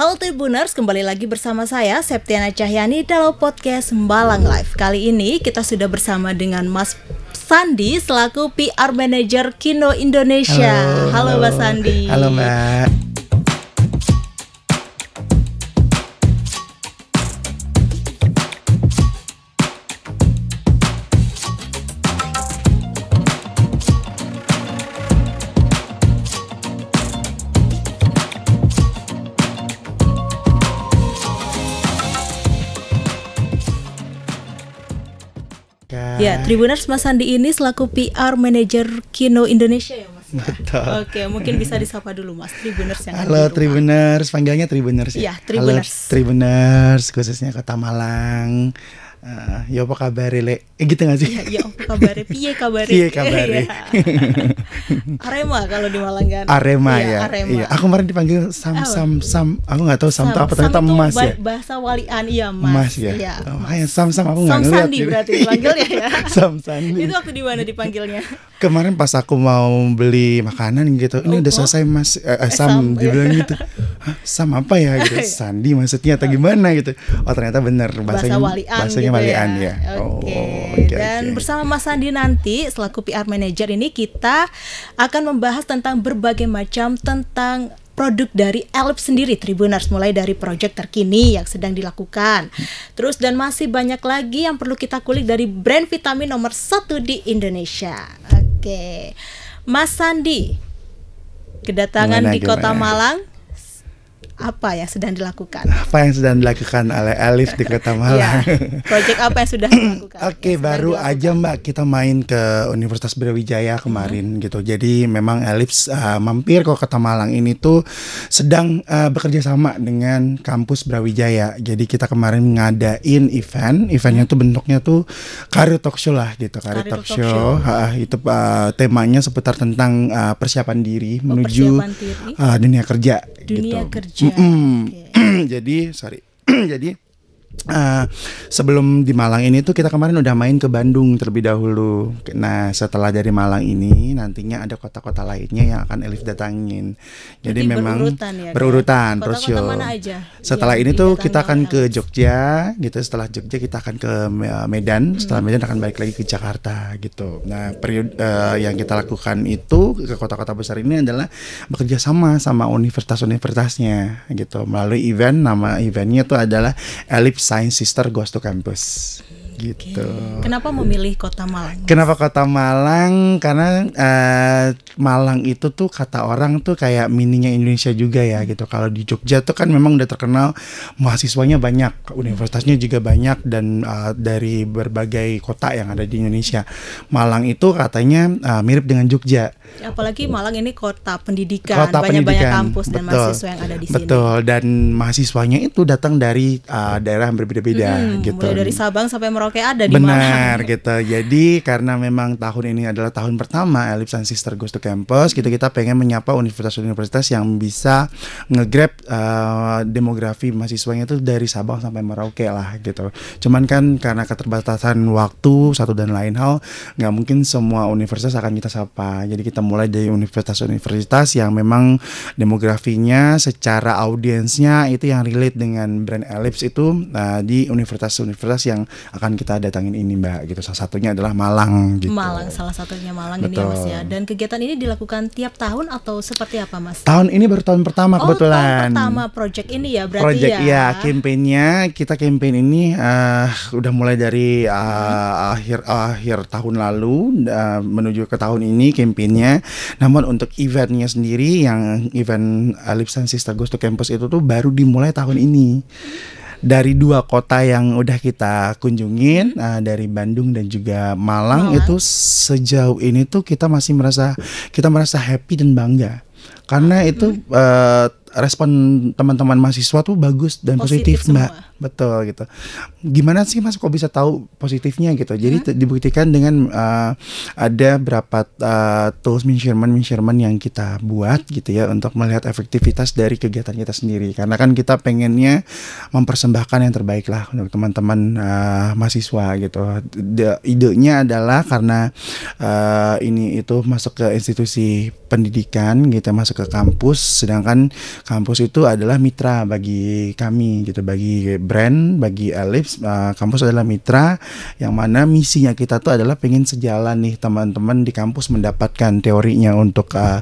Halo Tribuners, kembali lagi bersama saya Septiana Cahyani dalam podcast Balang Live. Kali ini kita sudah bersama dengan Mas Sandi selaku PR Manager Kino Indonesia. Halo, halo, halo. Mas Sandi. Halo Mbak. Ya, Tribuners Mas Sandi ini selaku PR Manager Kino Indonesia ya, Mas. Betul. Oke, mungkin bisa disapa dulu Mas Tribuners yang Halo Tribuners, panggilnya Tribuners ya. ya Tribuners. Halo Tribuners, khususnya Kota Malang. Uh, ya apa kabar le? Eh gitu gak sih? Ya, apa kabar? Piye kabar? Piye kabar? Iya. Arema kalau di Malang kan. Arema ya. ya. Arema. Iya. Aku kemarin dipanggil sam sam sam. Aku gak tahu sam, sam apa ternyata mas ya. Bahasa walian iya mas. ya. ya Oh, sam sam aku nggak ngeliat. Sam Sandi berarti dipanggilnya ya. sam Sandi. Itu waktu di mana dipanggilnya? kemarin pas aku mau beli makanan gitu ini oh, udah selesai oh. mas eh, eh, eh, sam, sam dibilang gitu sam apa ya gitu sandi maksudnya atau gimana gitu oh ternyata bener bahasanya bahasa walian bahasanya gitu walian ya, ya. Okay. oh okay, dan okay. bersama mas sandi nanti selaku PR manager ini kita akan membahas tentang berbagai macam tentang produk dari Elip sendiri Tribunars mulai dari proyek terkini yang sedang dilakukan. Terus dan masih banyak lagi yang perlu kita kulik dari brand vitamin nomor satu di Indonesia. Oke. Mas Sandi kedatangan gimana, di Kota gimana? Malang apa yang sedang dilakukan? Apa yang sedang dilakukan oleh Elif di Kota Malang? ya, proyek apa yang sudah dilakukan? Oke, okay, baru dilakukan. aja Mbak kita main ke Universitas Brawijaya mm-hmm. kemarin hmm. gitu. Jadi memang Elif uh, mampir ke Kota Malang ini tuh sedang uh, bekerja sama dengan kampus Brawijaya. Jadi kita kemarin ngadain event, eventnya tuh bentuknya tuh karir Talk Show lah gitu. karir Talk, Talk Show, show. Uh, itu uh, temanya seputar tentang uh, persiapan diri oh, menuju persiapan diri. Uh, dunia kerja dunia gitu. kerja Jadi sorry. Jadi Uh, sebelum di Malang ini tuh kita kemarin udah main ke Bandung terlebih dahulu. Nah setelah dari Malang ini nantinya ada kota-kota lainnya yang akan Elif datangin. Jadi, Jadi memang berurutan, ya, ya? berurutan kota -kota mana aja Setelah ini tuh kita akan ke Jogja gitu. Setelah Jogja kita akan ke Medan. Hmm. Setelah Medan akan balik lagi ke Jakarta gitu. Nah periode uh, yang kita lakukan itu ke kota-kota besar ini adalah bekerja sama sama universitas-universitasnya gitu melalui event. Nama eventnya tuh adalah Elif Science Sister Goes to Campus gitu. Kenapa memilih kota Malang? Kenapa kota Malang? Karena uh, Malang itu tuh kata orang tuh kayak mininya Indonesia juga ya gitu. Kalau di Jogja tuh kan memang udah terkenal mahasiswanya banyak, universitasnya juga banyak dan uh, dari berbagai kota yang ada di Indonesia. Malang itu katanya uh, mirip dengan Jogja. Apalagi Malang ini kota pendidikan, kota banyak pendidikan. banyak kampus Betul. dan mahasiswa yang ada di sini. Betul. Dan mahasiswanya itu datang dari uh, daerah yang berbeda-beda hmm, gitu. Mulai dari Sabang sampai Merauke karaoke ada di Benar gitu. Jadi karena memang tahun ini adalah tahun pertama Elips and Sister Goes to Campus, gitu kita pengen menyapa universitas-universitas yang bisa ngegrab uh, demografi mahasiswanya itu dari Sabang sampai Merauke lah gitu. Cuman kan karena keterbatasan waktu satu dan lain hal, nggak mungkin semua universitas akan kita sapa. Jadi kita mulai dari universitas-universitas yang memang demografinya secara audiensnya itu yang relate dengan brand Elips itu uh, di universitas-universitas yang akan kita datangin ini Mbak gitu. Salah satunya adalah Malang gitu. Malang salah satunya Malang Betul. ini ya Mas ya. Dan kegiatan ini dilakukan tiap tahun atau seperti apa Mas? Tahun ini baru tahun pertama oh, kebetulan. Tahun pertama project ini ya berarti project, ya. ya kita kampanye ini uh, udah mulai dari uh, hmm. akhir akhir tahun lalu uh, menuju ke tahun ini kampanyenya. Namun untuk eventnya sendiri yang event uh, Sister Ghost Campus itu tuh baru dimulai tahun ini. Hmm dari dua kota yang udah kita kunjungin hmm. uh, dari Bandung dan juga Malang, Malang itu sejauh ini tuh kita masih merasa kita merasa happy dan bangga karena ah. itu hmm. uh, respon teman-teman mahasiswa tuh bagus dan positif, positif mbak semua. betul gitu gimana sih mas kok bisa tahu positifnya gitu jadi hmm? dibuktikan dengan uh, ada berapa uh, tools measurement measurement yang kita buat hmm. gitu ya untuk melihat efektivitas dari kegiatan kita sendiri karena kan kita pengennya mempersembahkan yang terbaik lah untuk teman-teman uh, mahasiswa gitu The, idenya adalah karena uh, ini itu masuk ke institusi pendidikan gitu ya, masuk ke kampus sedangkan kampus itu adalah mitra bagi kami gitu bagi brand bagi Elips uh, eh, kampus adalah mitra yang mana misinya kita tuh adalah pengen sejalan nih teman-teman di kampus mendapatkan teorinya untuk eh,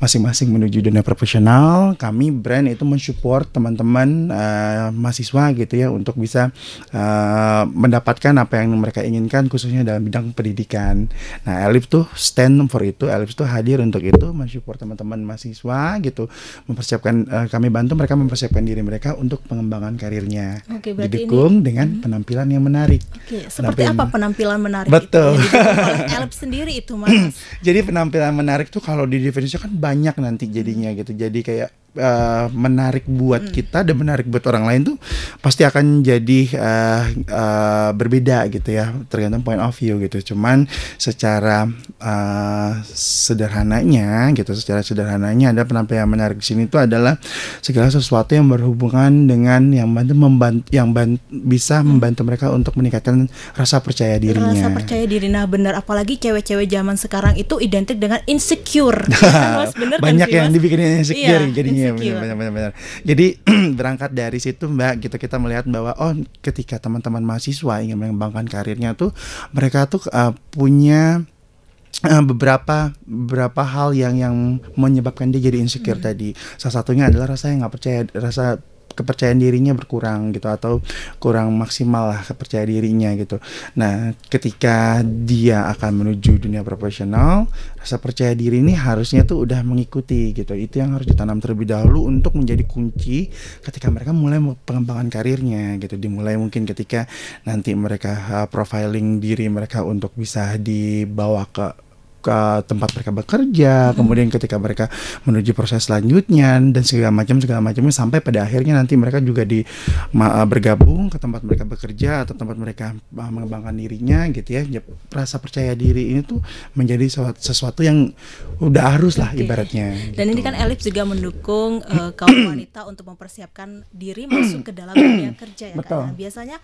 masing-masing uh, menuju dunia profesional kami brand itu mensupport teman-teman uh, mahasiswa gitu ya untuk bisa uh, mendapatkan apa yang mereka inginkan khususnya dalam bidang pendidikan nah Elips tuh stand for itu Elips tuh hadir untuk itu mensupport teman-teman mahasiswa gitu mempersiapkan akan uh, kami bantu mereka mempersiapkan diri mereka untuk pengembangan karirnya. Oke, didukung ini, dengan hmm. penampilan yang menarik. Oke, seperti penampilan, apa penampilan menarik betul. itu? sendiri itu, Mas. Jadi penampilan menarik tuh kalau di kan banyak nanti jadinya hmm. gitu. Jadi kayak uh, menarik buat hmm. kita dan menarik buat orang lain tuh pasti akan jadi uh, uh, berbeda gitu ya tergantung point of view gitu cuman secara uh, sederhananya gitu secara sederhananya ada penampilan menarik di sini itu adalah segala sesuatu yang berhubungan dengan yang bantu membantu yang bantu, bisa hmm. membantu mereka untuk meningkatkan rasa percaya dirinya rasa percaya diri nah benar apalagi cewek-cewek zaman sekarang itu identik dengan insecure iya kan, Bener kan banyak kan, yang mas? dibikin insecure iya, jadinya iya benar benar benar jadi berangkat dari situ mbak gitu kita melihat bahwa oh ketika teman-teman mahasiswa ingin mengembangkan karirnya tuh mereka tuh uh, punya eh, beberapa beberapa hal yang yang menyebabkan dia jadi insecure hmm. tadi salah satunya adalah rasa yang nggak percaya rasa kepercayaan dirinya berkurang gitu atau kurang maksimal lah kepercayaan dirinya gitu. Nah, ketika dia akan menuju dunia profesional, rasa percaya diri ini harusnya tuh udah mengikuti gitu. Itu yang harus ditanam terlebih dahulu untuk menjadi kunci ketika mereka mulai pengembangan karirnya gitu. Dimulai mungkin ketika nanti mereka eh, profiling diri mereka untuk bisa dibawa ke ke tempat mereka bekerja, hmm. kemudian ketika mereka menuju proses selanjutnya dan segala macam segala macamnya sampai pada akhirnya nanti mereka juga di eh, bergabung ke tempat mereka bekerja atau tempat mereka eh, mengembangkan dirinya gitu ya. Rasa percaya diri ini tuh menjadi sesuatu, yang udah harus lah okay. ibaratnya. Dan gitu. ini kan Elif juga mendukung uh, kaum wanita untuk mempersiapkan diri masuk ke dalam dunia kerja ya kan? Betul. Nah, biasanya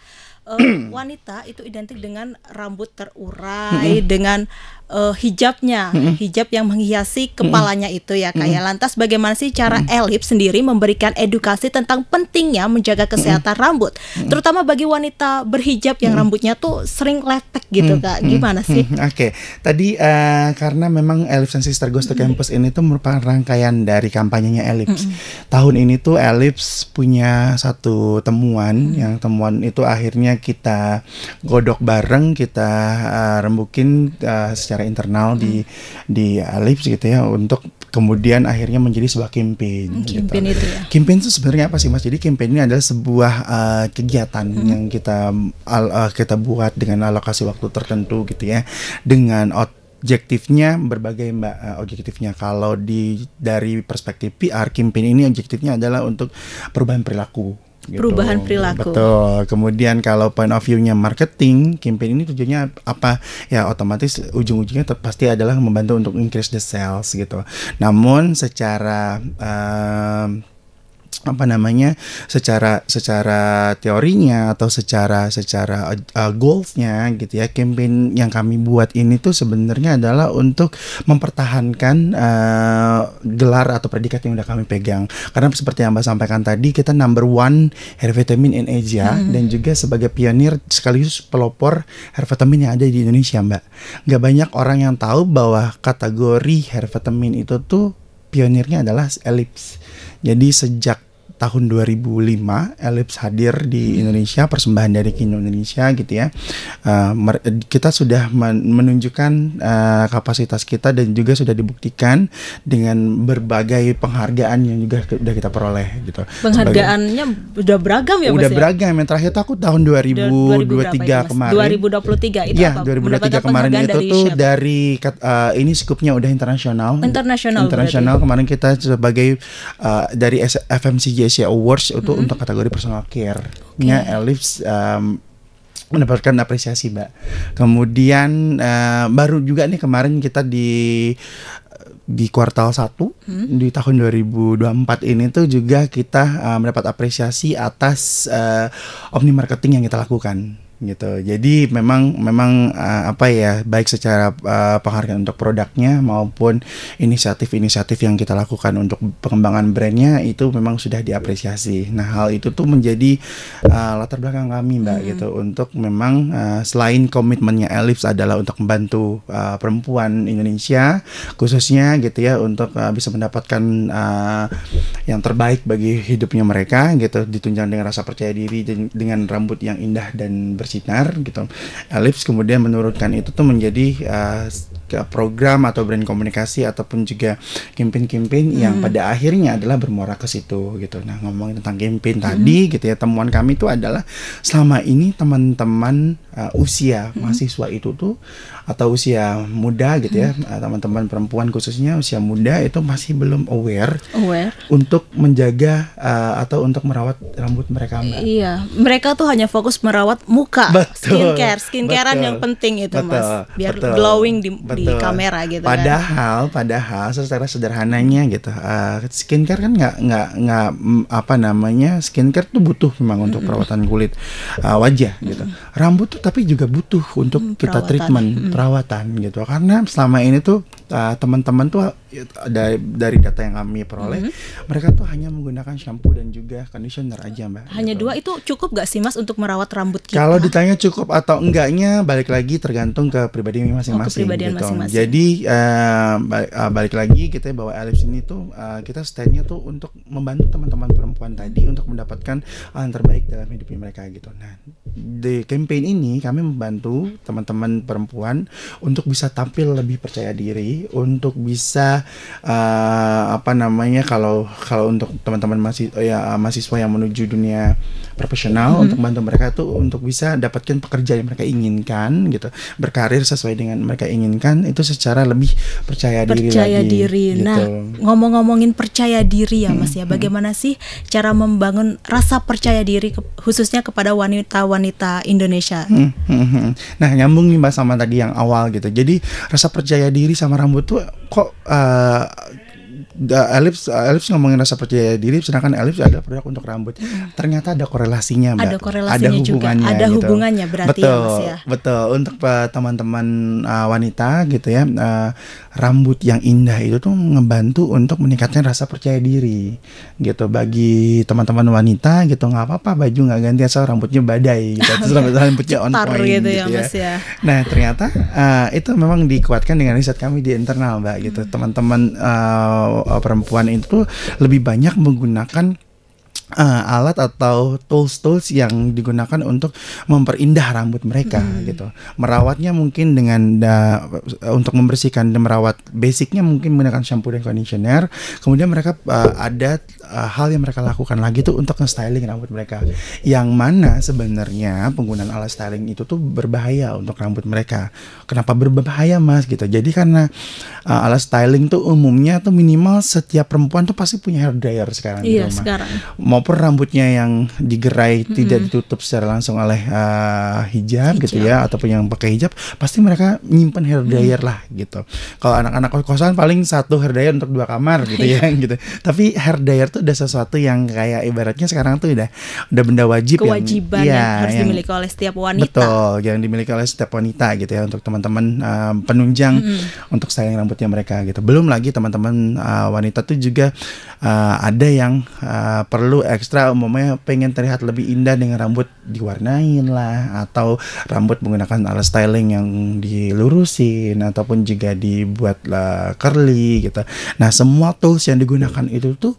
uh, wanita itu identik dengan rambut terurai, mm -hmm. dengan uh, hijabnya, mm -hmm. hijab yang menghiasi kepalanya mm -hmm. itu ya kayak. Ya. Mm -hmm. Lantas bagaimana sih cara mm -hmm. Elip sendiri memberikan edukasi tentang pentingnya menjaga kesehatan mm -hmm. rambut, terutama bagi wanita berhijab yang mm -hmm. rambutnya tuh sering lepek gitu mm -hmm. kak. Gimana mm -hmm. sih? Oke, okay. tadi uh, karena memang Elips and Sister Goes to Campus mm -hmm. ini tuh merupakan rangkaian dari kampanyenya Elips. Mm -hmm. Tahun ini tuh Elips punya satu temuan, mm -hmm. yang temuan itu akhirnya akhirnya kita godok bareng, kita uh, rembukin uh, secara internal di hmm. di Alips gitu ya untuk kemudian akhirnya menjadi sebuah campaign. Hmm, gitu. Campaign gitu. itu ya. Campaign itu sebenarnya apa sih Mas? Jadi campaign ini adalah sebuah uh, kegiatan hmm. yang kita al, uh, kita buat dengan alokasi waktu tertentu gitu ya. Dengan out objektifnya berbagai mbak objektifnya kalau di dari perspektif PR campaign ini objektifnya adalah untuk perubahan perilaku Gitu. Perubahan perilaku. Betul. Kemudian kalau point of view-nya marketing, campaign ini tujuannya apa? Ya otomatis ujung-ujungnya pasti adalah membantu untuk increase the sales gitu. Namun secara uh, apa namanya secara secara teorinya atau secara secara uh, goalsnya gitu ya campaign yang kami buat ini tuh sebenarnya adalah untuk mempertahankan uh, gelar atau predikat yang udah kami pegang karena seperti yang mbak sampaikan tadi kita number one hair vitamin in Asia hmm. dan juga sebagai pionir sekaligus pelopor hair vitamin yang ada di Indonesia mbak nggak banyak orang yang tahu bahwa kategori hair vitamin itu tuh pionirnya adalah Ellipse jadi sejak tahun 2005 Elips hadir di hmm. Indonesia persembahan dari Indonesia gitu ya uh, kita sudah menunjukkan uh, kapasitas kita dan juga sudah dibuktikan dengan berbagai penghargaan yang juga sudah kita peroleh gitu penghargaannya Sebagai, udah beragam ya udah ya? beragam yang terakhir takut tahun 2023 ya, kemarin 2023 itu ya, apa 2023 kemarin itu dari tuh dari uh, ini skupnya udah internasional internasional internasional kemarin kita sebagai uh, dari FMCG Asia Awards itu hmm. untuk kategori personal care-nya okay. Elif um, mendapatkan apresiasi mbak. Kemudian uh, baru juga nih kemarin kita di di kuartal 1 hmm? di tahun 2024 ini tuh juga kita uh, mendapat apresiasi atas uh, omni marketing yang kita lakukan gitu. Jadi memang memang uh, apa ya baik secara uh, penghargaan untuk produknya maupun inisiatif-inisiatif yang kita lakukan untuk pengembangan brandnya itu memang sudah diapresiasi. Nah hal itu tuh menjadi uh, latar belakang kami mbak hmm. gitu untuk memang uh, selain komitmennya Elips adalah untuk membantu uh, perempuan Indonesia khususnya gitu ya untuk uh, bisa mendapatkan uh, yang terbaik bagi hidupnya mereka gitu ditunjang dengan rasa percaya diri dengan rambut yang indah dan bersih bersinar gitu. Ellipse kemudian menurutkan itu tuh menjadi uh, program atau brand komunikasi ataupun juga campaign-campaign hmm. yang pada akhirnya adalah bermuara ke situ gitu. Nah, ngomongin tentang campaign hmm. tadi gitu ya, temuan kami itu adalah selama ini teman-teman uh, usia mm-hmm. mahasiswa itu tuh atau usia muda gitu ya mm-hmm. uh, teman-teman hmm. perempuan khususnya usia muda itu masih belum aware, aware. untuk menjaga uh, atau untuk merawat rambut mereka mbak. Iya, mereka tuh hanya fokus merawat muka, betul, skincare, skincarean yang penting itu betul, mas, biar betul, glowing di, di kamera gitu. Kan. Padahal, kan. padahal secara sederhananya gitu, uh, skincare kan nggak nggak nggak mm, apa namanya skincare tuh butuh memang untuk perawatan kulit uh, wajah gitu, rambut tuh tapi juga butuh untuk hmm, kita treatment hmm. perawatan gitu karena selama ini tuh uh, teman-teman tuh dari dari data yang kami peroleh, mm-hmm. mereka tuh hanya menggunakan shampoo dan juga conditioner aja, Mbak. Hanya gitu. dua itu cukup gak sih, Mas, untuk merawat rambut kita? Kalau ditanya cukup atau enggaknya balik lagi tergantung ke pribadi oh, masing-masing oh, gitu. masing Jadi uh, eh, balik, uh, eh, balik lagi kita bawa Alif ini tuh uh, kita standnya tuh untuk membantu teman-teman perempuan tadi untuk mendapatkan hal yang terbaik dalam hidup mereka gitu. Nah, di campaign ini kami membantu teman-teman perempuan untuk bisa tampil lebih percaya diri untuk bisa uh, apa namanya kalau kalau untuk teman-teman masih oh ya eh, mahasiswa yang menuju dunia profesional mm -hmm. untuk bantu mereka tuh untuk bisa dapatkan pekerjaan yang mereka inginkan gitu berkarir sesuai dengan mereka inginkan itu secara lebih percaya, percaya diri percaya diri gitu. nah ngomong-ngomongin percaya diri ya mas ya mm-hmm. bagaimana sih cara membangun rasa percaya diri ke, khususnya kepada wanita-wanita Indonesia mm-hmm. nah nyambung nih mbak sama tadi yang awal gitu jadi rasa percaya diri sama rambut tuh kok uh, Elips Elips ngomongin rasa percaya diri sedangkan Elips ada produk untuk rambut. Ternyata ada korelasinya Mbak. Ada korelasinya ada hubungannya, juga. Ada gitu. hubungannya berarti betul, ya Mas ya. Betul. Untuk eh, teman-teman uh, wanita gitu ya, uh, rambut yang indah itu tuh ngebantu untuk meningkatkan rasa percaya diri gitu bagi teman-teman wanita gitu nggak apa-apa baju nggak ganti asal rambutnya badai gitu. Terus rambutnya on point gitu, ya, gitu ya, Mas ya. Nah, ternyata uh, itu memang dikuatkan dengan riset kami di internal Mbak gitu. Hmm. Teman-teman hmm. Eh, perempuan itu lebih banyak menggunakan uh, alat atau tools-tools yang digunakan untuk memperindah rambut mereka hmm. gitu. Merawatnya mungkin dengan da, untuk membersihkan dan merawat basicnya mungkin menggunakan shampoo dan conditioner. Kemudian mereka uh, ada uh, hal yang mereka lakukan lagi tuh untuk nge-styling rambut mereka. Yang mana sebenarnya penggunaan alat styling itu tuh berbahaya untuk rambut mereka. Kenapa berbahaya, Mas gitu. Jadi karena uh, alat styling tuh umumnya tuh minimal setiap perempuan tuh pasti punya hair dryer sekarang gitu, iya, di rumah. sekarang maupun rambutnya yang digerai mm-hmm. tidak ditutup secara langsung oleh uh, ah, hijab, hijab gitu ya ataupun yang pakai hijab pasti mereka nyimpan hair dryer mm. lah gitu. Kalau anak-anak kosan paling satu hair dryer untuk dua kamar gitu ya iya. gitu. Tapi hair dryer tuh udah sesuatu yang kayak ibaratnya sekarang tuh udah udah benda wajib kewajiban yang, ya, yang harus yang, dimiliki oleh setiap wanita. Betul, yang dimiliki oleh setiap wanita gitu ya untuk teman-teman uh, penunjang mm-hmm. untuk sayang rambutnya mereka gitu. Belum lagi teman-teman uh, wanita tuh juga uh, ada yang uh, perlu ekstra umumnya pengen terlihat lebih indah dengan rambut diwarnain lah atau rambut menggunakan alat styling yang dilurusin ataupun juga dibuat lah curly gitu. Nah, semua tools yang digunakan itu tuh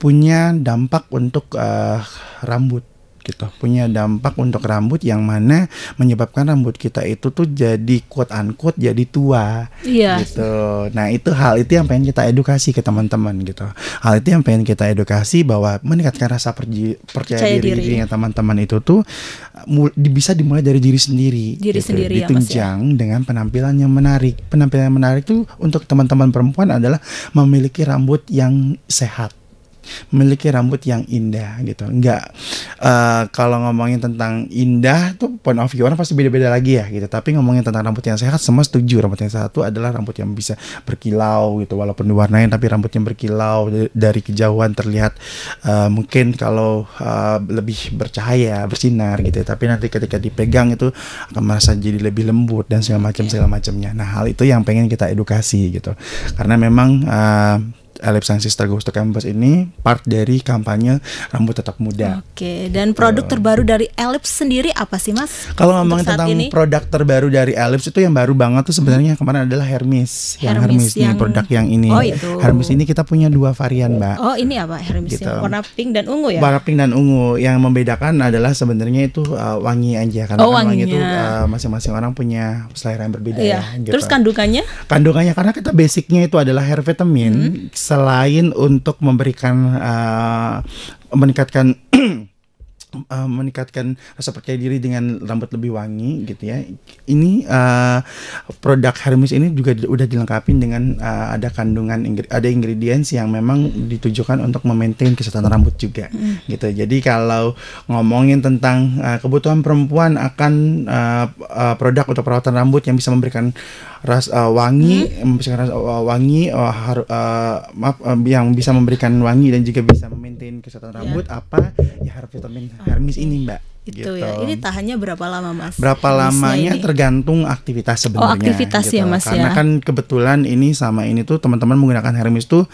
punya dampak untuk uh, rambut gitu punya dampak untuk rambut yang mana menyebabkan rambut kita itu tuh jadi quote unquote jadi tua iya. gitu nah itu hal itu yang pengen kita edukasi ke teman-teman gitu hal itu yang pengen kita edukasi bahwa meningkatkan rasa perji, percaya, percaya diri, dirinya teman-teman itu tuh bisa dimulai dari diri sendiri diri gitu. sendiri ya, ya. ditunjang ya. dengan penampilan yang menarik penampilan yang menarik tuh untuk teman-teman perempuan adalah memiliki rambut yang sehat memiliki rambut yang indah gitu nggak uh, kalau ngomongin tentang indah tuh point of view orang pasti beda-beda lagi ya gitu. Tapi ngomongin tentang rambut yang sehat semua setuju rambut yang satu adalah rambut yang bisa berkilau gitu walaupun diwarnain tapi rambut yang berkilau dari kejauhan terlihat uh, mungkin kalau uh, lebih bercahaya, bersinar gitu. Ya. Tapi nanti ketika dipegang itu akan merasa jadi lebih lembut dan segala macam iya. segala macamnya. Nah, hal itu yang pengen kita edukasi gitu. Karena memang uh, Elipsansi Stragosto Campus ini part dari kampanye Rambut Tetap Muda. Oke, dan gitu. produk terbaru dari Elips sendiri apa sih, Mas? Kalau ngomong tentang ini? produk terbaru dari Elips itu yang baru banget tuh sebenarnya hmm. kemarin adalah Hermes. Hermes yang Hermes yang... nih produk yang ini. Oh, itu. Hermes ini kita punya dua varian, Mbak. Oh, ini apa Hermes gitu. warna pink dan ungu ya? Warna pink dan ungu. Yang membedakan adalah sebenarnya itu uh, wangi aja karena oh, kan wangi itu masing uh, masing-masing orang punya selera yang berbeda iya. ya. Gitu. Terus kandungannya? Kandungannya karena kita basicnya itu adalah hair vitamin. Hmm selain untuk memberikan uh, meningkatkan eh, uh, meningkatkan rasa percaya diri dengan rambut lebih wangi gitu ya. Ini uh, produk Hermes ini juga udah dilengkapi dengan uh, ada kandungan ada ingredients yang memang ditujukan untuk memaintain kesehatan rambut juga mm. gitu. Jadi kalau ngomongin tentang uh, kebutuhan perempuan akan uh, uh, produk untuk perawatan rambut yang bisa memberikan ras uh, wangi, mm. memberikan ras uh, wangi uh, har, uh, maaf uh, yang bisa memberikan wangi dan juga bisa memaintain kesehatan iya. rambut yeah. apa ya harus vitamin oh. Hermes ini Mbak. Itu gitu. ya. Ini tahannya berapa lama Mas? Berapa lamanya ini? tergantung aktivitas sebenarnya. Oh, aktivitas gitu. ya Mas Karena ya. Karena kan kebetulan ini sama ini tuh teman-teman menggunakan Hermes tuh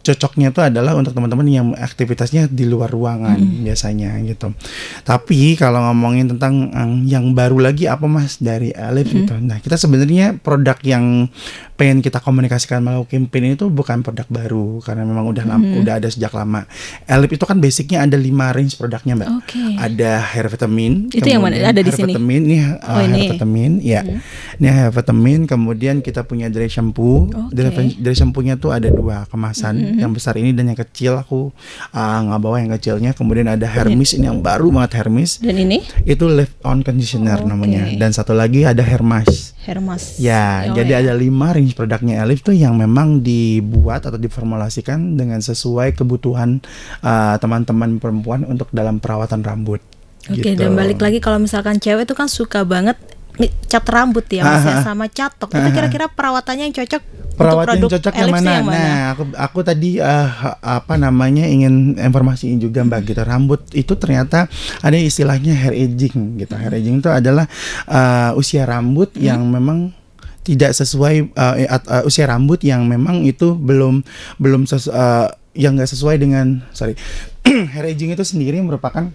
cocoknya itu adalah untuk teman-teman yang aktivitasnya di luar ruangan hmm. biasanya gitu. Tapi kalau ngomongin tentang um, yang baru lagi apa mas dari Alif hmm. gitu. Nah kita sebenarnya produk yang pengen kita komunikasikan melalui campaign itu bukan produk baru karena memang udah hmm. lama, udah ada sejak lama. Alif itu kan basicnya ada lima range produknya mbak. Okay. Ada hair vitamin. Itu yang mana? Ada di sini. Vitamin iya. oh, ah, ini, uh, oh, ini. hair vitamin ya. Mm. Ini hair vitamin. Kemudian kita punya dari shampoo. Okay. Dry, dry shampoo-nya tuh ada dua kemasan. Hmm mm-hmm. yang besar ini dan yang kecil aku uh, nggak bawa yang kecilnya kemudian ada Hermes ini yang baru banget Hermes dan ini itu Left on conditioner oh, okay. namanya dan satu lagi ada Hermes. Hermes. ya oh, jadi ya. ada lima range produknya Elif tuh yang memang dibuat atau diformulasikan dengan sesuai kebutuhan uh, teman-teman perempuan untuk dalam perawatan rambut Oke, gitu. dan balik lagi kalau misalkan cewek tuh kan suka banget cat rambut ya masih ya, sama catok. Itu kira-kira perawatannya yang cocok perawatan yang cocok yang mana? yang mana? Nah, aku aku tadi uh, apa namanya ingin informasiin juga Mbak mm-hmm. gitu. Rambut itu ternyata ada istilahnya hair aging gitu. Hair mm-hmm. aging itu adalah uh, usia rambut hmm. yang memang tidak sesuai uh, uh, usia rambut yang memang itu belum belum sesu, uh, yang enggak sesuai dengan sorry hair aging itu sendiri merupakan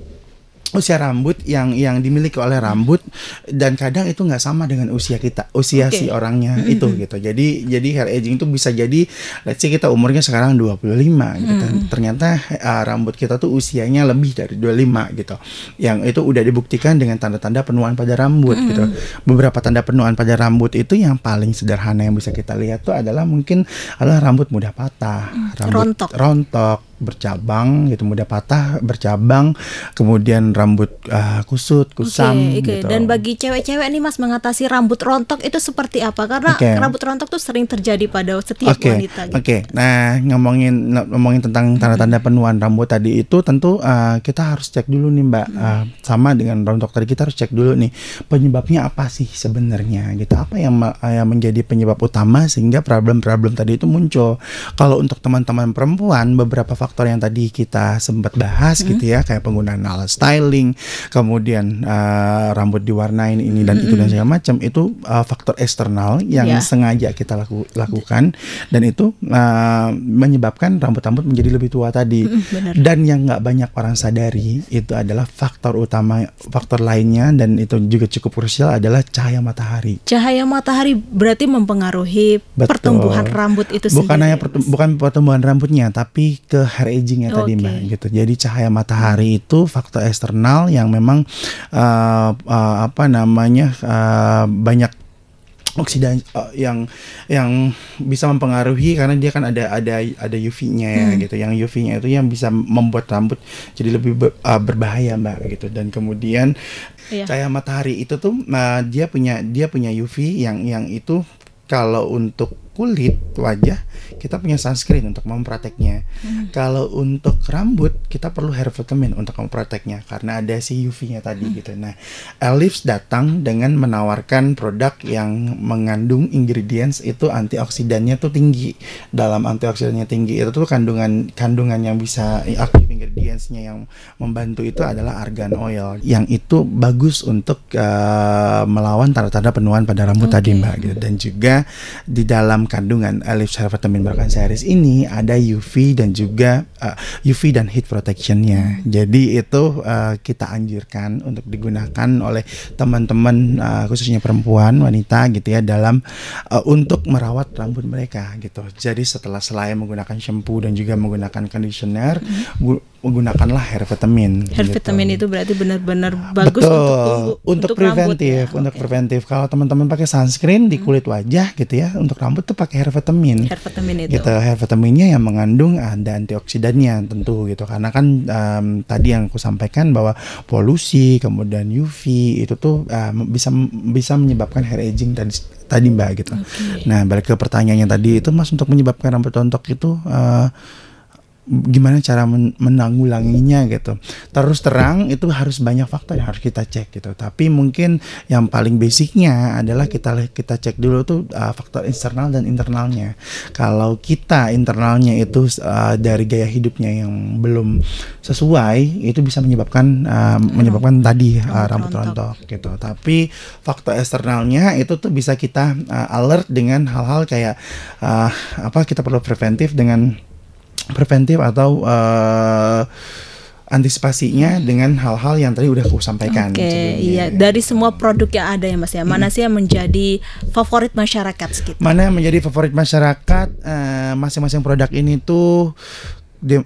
usia rambut yang yang dimiliki oleh rambut dan kadang itu nggak sama dengan usia kita usia okay. si orangnya itu gitu jadi jadi hair aging itu bisa jadi let's say kita umurnya sekarang 25 gitu ternyata uh, rambut kita tuh usianya lebih dari 25 gitu yang itu udah dibuktikan dengan tanda-tanda penuaan pada rambut hmm. gitu beberapa tanda penuaan pada rambut itu yang paling sederhana yang bisa kita lihat tuh adalah mungkin adalah rambut mudah patah mm, rambut rontok, rontok bercabang gitu mudah patah bercabang kemudian rambut uh, kusut kusam okay, okay. gitu dan bagi cewek-cewek nih mas mengatasi rambut rontok itu seperti apa karena okay. rambut rontok tuh sering terjadi pada setiap okay. wanita gitu. oke okay. nah ngomongin ngomongin tentang tanda-tanda penuaan rambut tadi itu tentu uh, kita harus cek dulu nih mbak uh, sama dengan rontok tadi kita harus cek dulu nih penyebabnya apa sih sebenarnya gitu apa yang, uh, yang menjadi penyebab utama sehingga problem-problem tadi itu muncul kalau untuk teman-teman perempuan beberapa faktor yang tadi kita sempat bahas hmm. gitu ya kayak penggunaan alat styling, kemudian uh, rambut diwarnain ini dan hmm. itu dan mm-hmm. segala macam itu uh, faktor eksternal yang yeah. sengaja kita laku, lakukan dan itu uh, menyebabkan rambut-rambut menjadi lebih tua tadi. Hmm, Dan yang nggak banyak orang sadari itu adalah faktor utama faktor lainnya dan itu juga cukup krusial adalah cahaya matahari. Cahaya matahari berarti mempengaruhi Betul. pertumbuhan rambut itu bukan sendiri. hanya bukan pertumbuhan rambutnya tapi ke hair aging ya okay. tadi mbak gitu. Jadi cahaya matahari hmm. itu faktor eksternal yang memang uh, uh, apa namanya uh, banyak oksidan uh, yang yang bisa mempengaruhi karena dia kan ada ada ada UV-nya ya hmm. gitu. Yang UV-nya itu yang bisa membuat rambut jadi lebih ber, uh, berbahaya Mbak gitu. Dan kemudian iya. cahaya matahari itu tuh uh, dia punya dia punya UV yang yang itu kalau untuk kulit wajah kita punya sunscreen untuk memproteknya. Hmm. Kalau untuk rambut kita perlu hair vitamin untuk memproteknya karena ada si UV-nya tadi hmm. gitu. Nah, Elips datang dengan menawarkan produk yang mengandung ingredients itu antioksidannya tuh tinggi. Dalam antioksidannya tinggi itu tuh kandungan kandungan yang bisa aktif ingredients-nya yang membantu itu adalah argan oil yang itu bagus untuk uh, melawan tanda-tanda penuaan pada rambut okay. tadi Mbak gitu. Dan juga di dalam kandungan Alif eh, vitamin bahkan Series ini ada UV dan juga uh, eh, UV dan heat protectionnya. Jadi itu uh, kita anjurkan untuk digunakan oleh teman-teman uh, khususnya perempuan wanita gitu ya dalam uh, untuk merawat rambut mereka gitu. Jadi setelah selain menggunakan shampoo dan juga menggunakan conditioner, mm -hmm menggunakanlah hair vitamin. Hair gitu. vitamin itu berarti benar-benar bagus Betul. untuk tubuh, untuk, untuk ya. preventif, ya? untuk okay. preventif. Kalau teman-teman pakai sunscreen di hmm. kulit wajah gitu ya, untuk rambut tuh pakai hair vitamin. Hair vitamin itu. Gitu, hair vitaminnya yang mengandung ada antioksidannya tentu gitu. Karena kan um, tadi yang aku sampaikan bahwa polusi, kemudian UV itu tuh um, bisa bisa menyebabkan hair aging dan tadi Mbak gitu. Okay. Nah, balik ke pertanyaannya tadi itu Mas untuk menyebabkan rambut rontok itu uh, gimana cara men menanggulanginya gitu. Terus terang itu harus banyak faktor yang harus kita cek gitu. Tapi mungkin yang paling basicnya adalah kita kita cek dulu tuh uh, faktor internal dan internalnya. Kalau kita internalnya itu uh, dari gaya hidupnya yang belum sesuai itu bisa menyebabkan uh, menyebabkan tadi uh, rambut rontok gitu. Tapi faktor eksternalnya itu tuh bisa kita uh, alert dengan hal-hal kayak uh, apa kita perlu preventif dengan preventif atau uh, antisipasinya dengan hal-hal yang tadi udah aku sampaikan. Oke, okay, gitu. iya. Iya, iya, iya dari semua produk yang ada ya Mas ya, mana hmm. sih yang menjadi favorit masyarakat sekitar? Mana yang menjadi favorit masyarakat eh, masing-masing uh, masing -masing produk ini tuh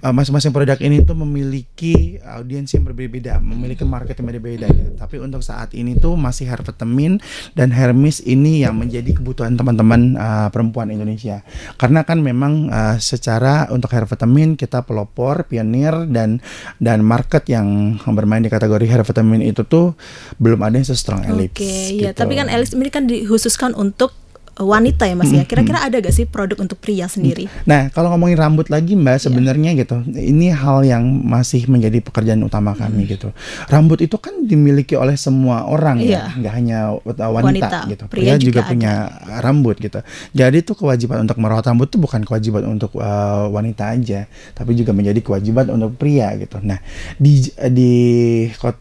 Ah, masing-masing produk ini tuh memiliki audiens yang berbeda-beda, memiliki market yang berbeda-beda gitu. Tapi untuk saat ini tuh masih vitamin dan Hermes ini yang menjadi kebutuhan teman-teman uh, perempuan Indonesia. Karena kan memang uh, secara untuk Herpetemin kita pelopor, pionir dan dan market yang bermain di kategori Herpetemin itu tuh belum ada yang se-strong Oke, okay, iya. gitu. ya, tapi kan Elix ini kan dikhususkan untuk Eh, wanita ya mas ya mm-hmm. kira-kira ada gak sih produk untuk pria mm-hmm. sendiri nah kalau ngomongin rambut lagi mbak iya. sebenarnya yeah. gitu ini hal yang masih menjadi pekerjaan utama kami mm. gitu rambut itu kan dimiliki oleh semua orang yeah. ya iya. nggak hanya wanita, wanita gitu pria, pria juga, juga punya ada. rambut gitu jadi itu kewajiban untuk merawat rambut itu bukan kewajiban untuk uh, wanita aja tapi juga menjadi kewajiban untuk pria gitu nah di eh, di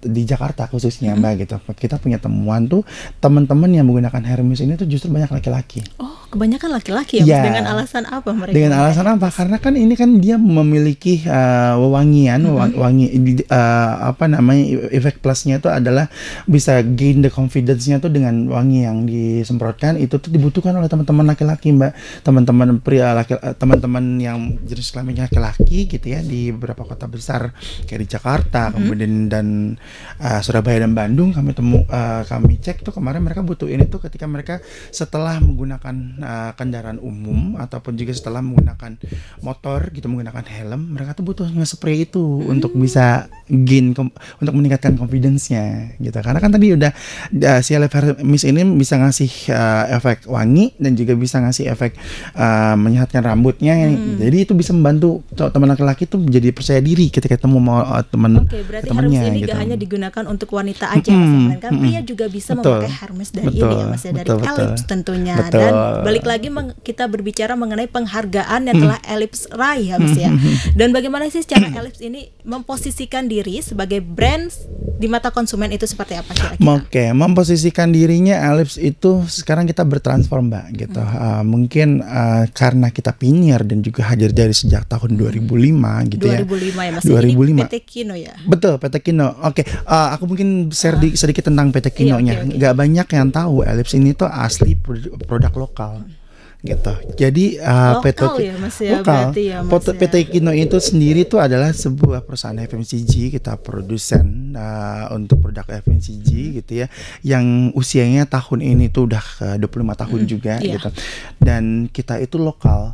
di Jakarta khususnya mm mbak gitu kita punya temuan tuh teman-teman yang menggunakan Hermes ini tuh justru banyak laki-laki laki-laki. Oh, kebanyakan laki-laki ya, ya. Dengan alasan apa mereka? Dengan alasan apa? Karena kan ini kan dia memiliki uh, wewangian, mm-hmm. wangi uh, apa namanya efek plusnya itu adalah bisa gain the confidence-nya tuh dengan wangi yang disemprotkan itu tuh dibutuhkan oleh teman-teman laki-laki, Mbak. Teman-teman pria laki eh, teman-teman yang jenis kelaminnya laki-laki gitu ya di beberapa kota besar kayak di Jakarta, mm-hmm. kemudian dan uh, Surabaya dan Bandung kami temu uh, kami cek tuh kemarin mereka butuh ini tuh ketika mereka setelah menggunakan uh, kendaraan umum ataupun juga setelah menggunakan motor gitu menggunakan helm mereka tuh butuh spray itu hmm. untuk bisa gain untuk meningkatkan confidence-nya gitu karena kan tadi udah uh, si Miss ini bisa ngasih uh, efek wangi dan juga bisa ngasih efek uh, menyehatkan rambutnya hmm. jadi itu bisa membantu teman laki-laki tuh jadi percaya diri ketika ketemu teman Oke okay, berarti temennya, ini gitu. gak hanya digunakan untuk wanita aja mm -hmm. Ya, kan mm -hmm. juga bisa betul. memakai Hermes dari betul. ini ya mas ya dari betul, betul. tentunya Nah, Betul. Dan balik lagi kita berbicara mengenai penghargaan yang telah hmm. Elips raih habis ya. Hmm, hmm, dan bagaimana sih secara Elips ini memposisikan diri sebagai brand di mata konsumen itu seperti apa kira-kira? Oke, okay. memposisikan dirinya Elips itu sekarang kita bertransform Mbak gitu. Hmm. Uh, mungkin uh, karena kita pionir dan juga hadir dari sejak tahun 2005 gitu 2005 ya. 2005 ya Mas. 2005. PT Kino ya. Betul, PT Kino. Oke, okay. uh, aku mungkin share uh. di, ah. sedikit tentang PT nya Iya, okay, okay. Gak banyak yang tahu Elips ini tuh asli produk lokal gitu. Jadi uh, lokal PT ya ya berarti ya PT, ya. Kino itu sendiri itu adalah sebuah perusahaan FMCG kita produsen uh, untuk produk FMCG hmm. gitu ya yang usianya tahun ini tuh udah puluh 25 tahun hmm. juga yeah. gitu. Dan kita itu lokal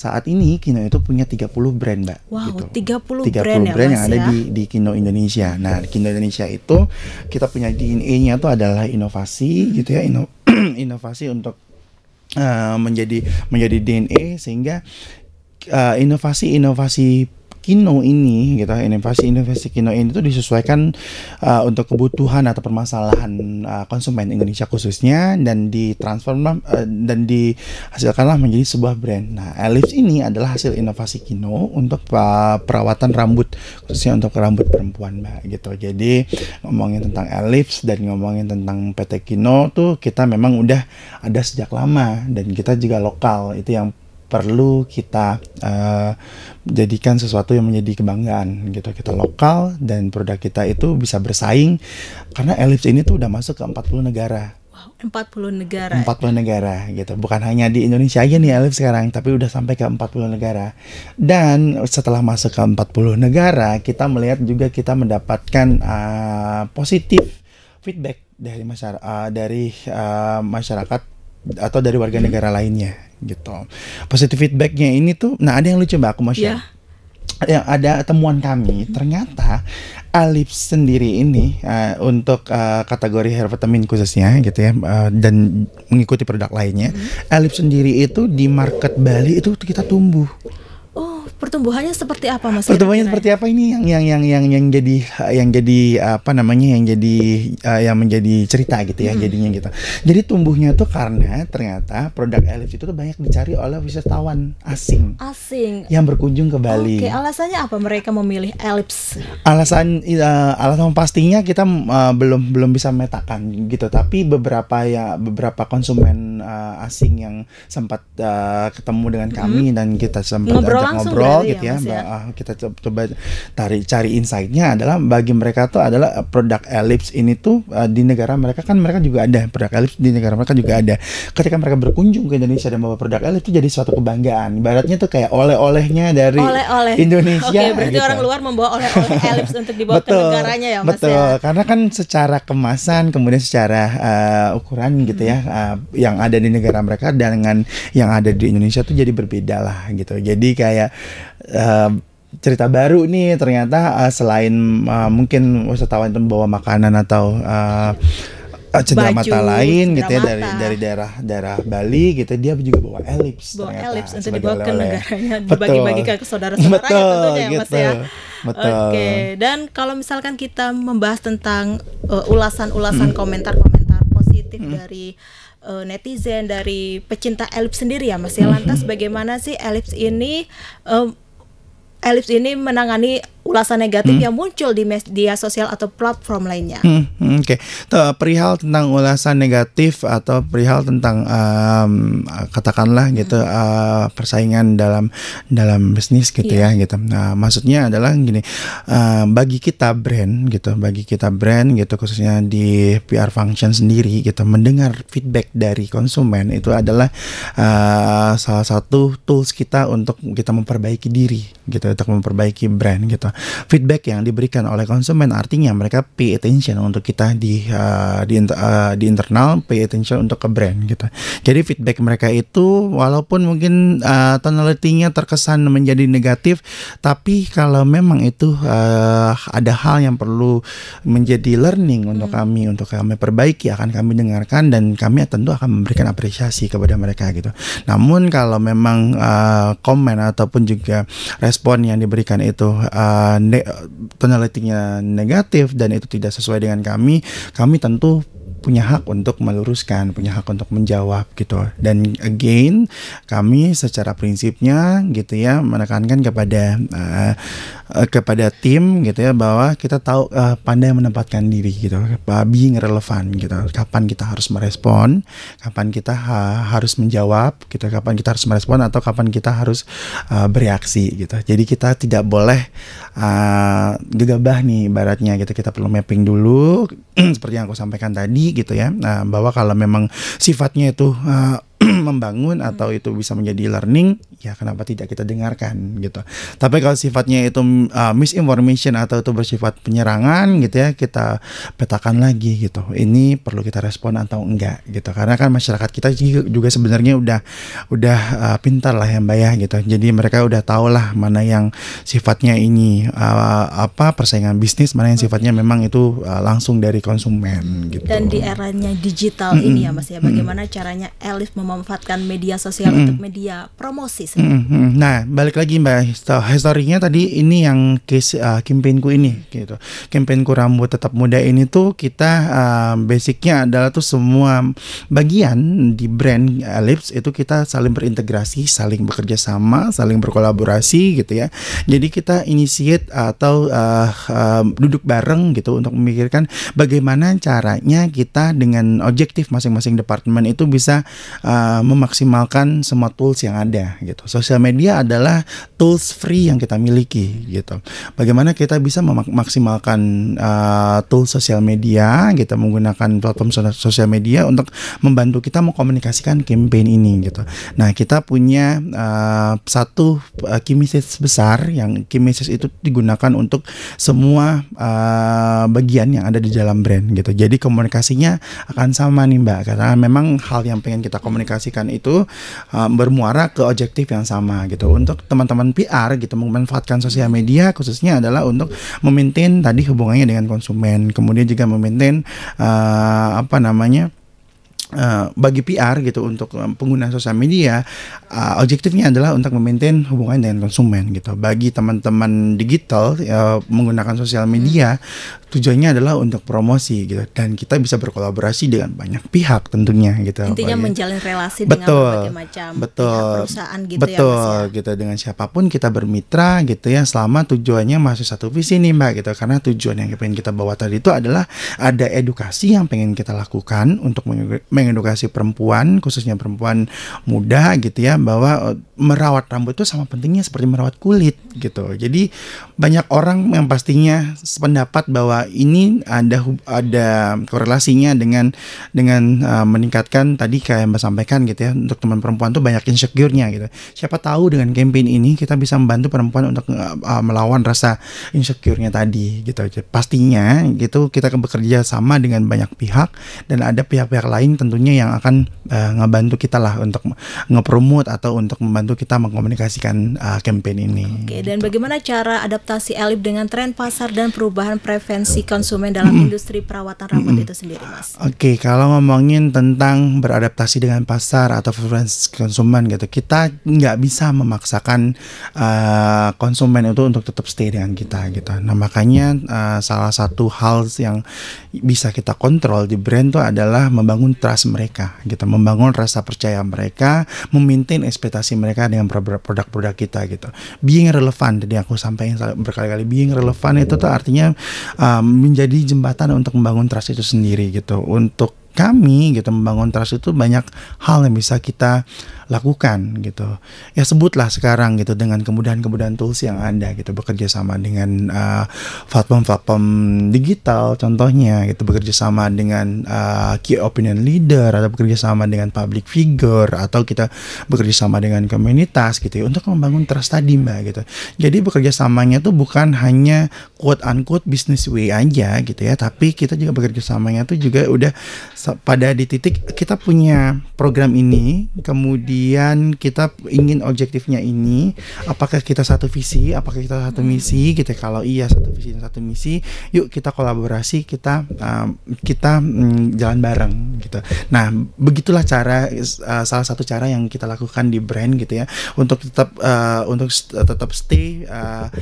saat ini Kino itu punya 30 brand, Mbak. Wow, gitu. 30, 30 brand, brand ya, yang ada ya? di di Kino Indonesia. Nah, Kino Indonesia itu kita punya DNA-nya itu adalah inovasi hmm. gitu ya, ino inovasi untuk uh, menjadi menjadi DNA sehingga eh, inovasi-inovasi uh, inovasi -inovasi Kino ini gitu inovasi-inovasi Kino ini tuh disesuaikan uh, untuk kebutuhan atau permasalahan uh, konsumen Indonesia khususnya dan ditransform uh, dan dihasilkanlah menjadi sebuah brand. Nah, Elips ini adalah hasil inovasi Kino untuk uh, perawatan rambut khususnya untuk rambut perempuan Mbak gitu. Jadi ngomongin tentang Elips dan ngomongin tentang PT Kino tuh kita memang udah ada sejak lama dan kita juga lokal itu yang perlu kita uh, jadikan sesuatu yang menjadi kebanggaan gitu kita lokal dan produk kita itu bisa bersaing karena Elips ini tuh udah masuk ke 40 negara 40 negara. 40 negara gitu. Bukan hanya di Indonesia aja nih Elips sekarang, tapi udah sampai ke 40 negara. Dan setelah masuk ke 40 negara, kita melihat juga kita mendapatkan uh, positif feedback dari eh, masyarakat uh, dari uh, masyarakat atau dari warga hmm. negara lainnya gitu. positif feedbacknya ini tuh, nah ada yang lucu mbak aku mau share. Yeah. Yang ada temuan kami hmm. ternyata Alip sendiri ini uh, untuk uh, kategori vitamin khususnya gitu ya uh, dan mengikuti produk lainnya, hmm. Alip sendiri itu di market Bali itu kita tumbuh pertumbuhannya seperti apa mas? Pertumbuhannya seperti apa ini yang yang yang yang yang jadi yang jadi apa namanya yang jadi uh, yang menjadi cerita gitu ya hmm. jadinya gitu. Jadi tumbuhnya tuh karena ternyata produk Elif itu tuh banyak dicari oleh wisatawan asing. Asing. Yang berkunjung ke Bali. Oke, alasannya apa mereka memilih Elips? Alasan uh, alasan pastinya kita uh, belum belum bisa metakan gitu, tapi beberapa ya beberapa konsumen uh, asing yang sempat uh, ketemu dengan kami hmm. dan kita sempat ngobrol ngobrol ngobrol iya, gitu ya, ya. Mbak, ah, kita coba cari cari insightnya adalah bagi mereka tuh adalah eh, produk elips ini tuh uh, di negara mereka kan mereka juga ada produk elips di negara mereka juga ada ketika mereka berkunjung ke Indonesia dan bawa produk elips itu jadi suatu kebanggaan baratnya tuh kayak oleh-olehnya dari oleh-oleh Indonesia oke okay, berarti gitu. orang luar membawa oleh-oleh elips untuk dibawa betul, ke negaranya ya mas betul ya? karena kan secara kemasan kemudian secara uh, ukuran gitu ya, hmm. ya uh, yang ada di negara mereka dengan yang ada di Indonesia tuh jadi berbeda lah gitu jadi kayak cerita baru nih ternyata uh, selain uh, mungkin wisatawan itu membawa makanan atau uh, mata lain gitu ya dari dari daerah daerah Bali gitu dia juga bawa elips bawa ternyata, elips untuk dibawa ke negaranya dibagi bagikan ke saudara saudara tentunya ya, gitu. mas ya Betul. Oke, okay. dan kalau misalkan kita membahas tentang uh, ulasan-ulasan hmm. komentar-komentar positif hmm. dari uh, netizen dari pecinta Elips sendiri ya Mas ya. Hmm. Lantas bagaimana sih Elips ini uh, Elips ini menangani ulasan negatif hmm. yang muncul di media sosial atau platform lainnya. Hmm, hmm Oke, okay. perihal tentang ulasan negatif atau perihal tentang um, katakanlah hmm. gitu hmm. uh, persaingan dalam dalam bisnis gitu yeah. ya gitu. Nah, maksudnya adalah gini, uh, bagi kita brand gitu, bagi kita brand gitu khususnya di PR function sendiri gitu, mendengar feedback dari konsumen itu adalah uh, salah satu tools kita untuk kita memperbaiki diri gitu tetap untuk memperbaiki brand gitu. Feedback yang diberikan oleh konsumen artinya mereka pay attention untuk kita di uh, di uh, di internal pay attention untuk ke brand gitu. Jadi feedback mereka itu walaupun mungkin uh, tonalitinya terkesan menjadi negatif tapi kalau memang itu uh, ada hal yang perlu menjadi learning hmm. untuk kami untuk kami perbaiki akan kami dengarkan dan kami tentu akan memberikan apresiasi kepada mereka gitu. Namun kalau memang uh, komen ataupun juga respon respon yang diberikan itu uh, ne tonalitinya negatif dan itu tidak sesuai dengan kami, kami tentu punya hak untuk meluruskan, punya hak untuk menjawab gitu. Dan again, kami secara prinsipnya gitu ya menekankan kepada uh, uh, kepada tim gitu ya bahwa kita tahu uh, pandai menempatkan diri gitu, babi being relevan gitu. Kapan kita harus merespon, kapan kita ha harus menjawab, gitu, kapan kita harus merespon atau kapan kita harus uh, bereaksi gitu. Jadi kita tidak boleh uh, gegabah nih baratnya gitu. Kita perlu mapping dulu seperti yang aku sampaikan tadi gitu ya. Nah, bahwa kalau memang sifatnya itu uh, membangun atau itu bisa menjadi learning ya kenapa tidak kita dengarkan gitu tapi kalau sifatnya itu uh, misinformation atau itu bersifat penyerangan gitu ya kita petakan lagi gitu ini perlu kita respon atau enggak gitu karena kan masyarakat kita juga sebenarnya udah udah uh, pintar lah ya mbak ya gitu jadi mereka udah tau lah mana yang sifatnya ini uh, apa persaingan bisnis mana yang sifatnya memang itu uh, langsung dari konsumen gitu dan di eranya digital mm -mm. ini ya mas ya bagaimana mm -mm. caranya Elif memanfaatkan media sosial mm -hmm. untuk media promosi. Mm -hmm. Nah, balik lagi Mbak, historinya tadi ini yang case uh, ah, ku ini gitu. ku rambut tetap muda ini tuh kita uh, basicnya adalah tuh semua bagian di brand Lips itu kita saling berintegrasi, saling bekerja sama, saling berkolaborasi gitu ya. Jadi kita initiate atau uh, uh, duduk bareng gitu untuk memikirkan bagaimana caranya kita dengan objektif masing-masing departemen itu bisa uh, Uh, memaksimalkan semua tools yang ada gitu. Sosial media adalah tools free yang kita miliki gitu. Bagaimana kita bisa memaksimalkan uh, tools sosial media gitu menggunakan platform sosial media untuk membantu kita mengkomunikasikan campaign ini gitu. Nah, kita punya uh, satu uh, key message besar yang key message itu digunakan untuk semua uh, bagian yang ada di dalam brand gitu. Jadi komunikasinya akan sama nih Mbak karena memang hal yang pengen kita komunikasikan mengkomunikasikan itu uh, bermuara ke objektif yang sama gitu. Untuk teman-teman PR gitu memanfaatkan sosial media khususnya adalah untuk memaintain tadi hubungannya dengan konsumen, kemudian juga memaintain uh, apa namanya? Uh, bagi PR gitu untuk eh, pengguna sosial media uh, objektifnya adalah untuk memaintain hubungan dengan konsumen gitu bagi teman-teman digital uh, menggunakan sosial media tujuannya adalah untuk promosi gitu dan kita bisa berkolaborasi dengan banyak pihak tentunya gitu intinya bagi. menjalin relasi betul, dengan berbagai macam betul perusahaan gitu ya, betul ya, Betul. gitu dengan siapapun kita bermitra gitu ya selama tujuannya masih satu visi nih mbak gitu karena tujuan yang pengen kita bawa tadi itu adalah ada edukasi yang pengen kita lakukan untuk meng mengedukasi perempuan khususnya perempuan muda gitu ya bahwa merawat rambut itu sama pentingnya seperti merawat kulit gitu. Jadi banyak orang yang pastinya sependapat bahwa ini ada ada korelasinya dengan dengan uh, meningkatkan tadi kayak Mbak sampaikan gitu ya untuk teman perempuan tuh banyak insecure-nya gitu. Siapa tahu dengan campaign ini kita bisa membantu perempuan untuk uh, melawan rasa insecure-nya tadi gitu. Pastinya gitu kita akan bekerja sama dengan banyak pihak dan ada pihak-pihak lain tentunya yang akan uh, ngebantu kita lah untuk ngepromot atau untuk membantu untuk kita mengkomunikasikan uh, campaign ini. Oke, dan gitu. bagaimana cara adaptasi Elip dengan tren pasar dan perubahan prevensi konsumen dalam hmm. industri perawatan rambut hmm. itu sendiri, Mas? Oke, kalau ngomongin tentang beradaptasi dengan pasar atau preferensi konsumen gitu, kita nggak bisa memaksakan uh, konsumen itu untuk tetap stay dengan kita gitu. Nah, makanya uh, salah satu hal yang bisa kita kontrol di brand itu adalah membangun trust mereka gitu, membangun rasa percaya mereka, memaintain ekspektasi mereka mereka dengan produk-produk kita gitu. Being relevan. jadi aku sampaikan berkali-kali being relevan itu tuh artinya um, menjadi jembatan untuk membangun trust itu sendiri gitu. Untuk kami gitu membangun trust itu banyak hal yang bisa kita lakukan gitu. Ya sebutlah sekarang gitu dengan kemudahan-kemudahan tools yang ada gitu bekerja sama dengan ah, platform-platform uh, platform -platform digital contohnya gitu bekerja sama dengan uh, key opinion leader atau bekerja sama dengan public figure atau kita bekerja sama dengan komunitas gitu ya, untuk membangun trust tadi mbak gitu. Jadi bekerja samanya tuh bukan hanya quote unquote business way aja gitu ya, tapi kita juga bekerja samanya tuh juga udah pada di titik kita punya program ini kemudian kemudian kita ingin objektifnya ini apakah kita satu visi apakah kita satu hmm. misi gitu ya. kalau iya satu visi dan satu misi yuk kita kolaborasi kita um, kita um, jalan bareng gitu nah begitulah cara uh, salah satu cara yang kita lakukan di brand gitu ya untuk tetap uh, untuk tetap stay uh,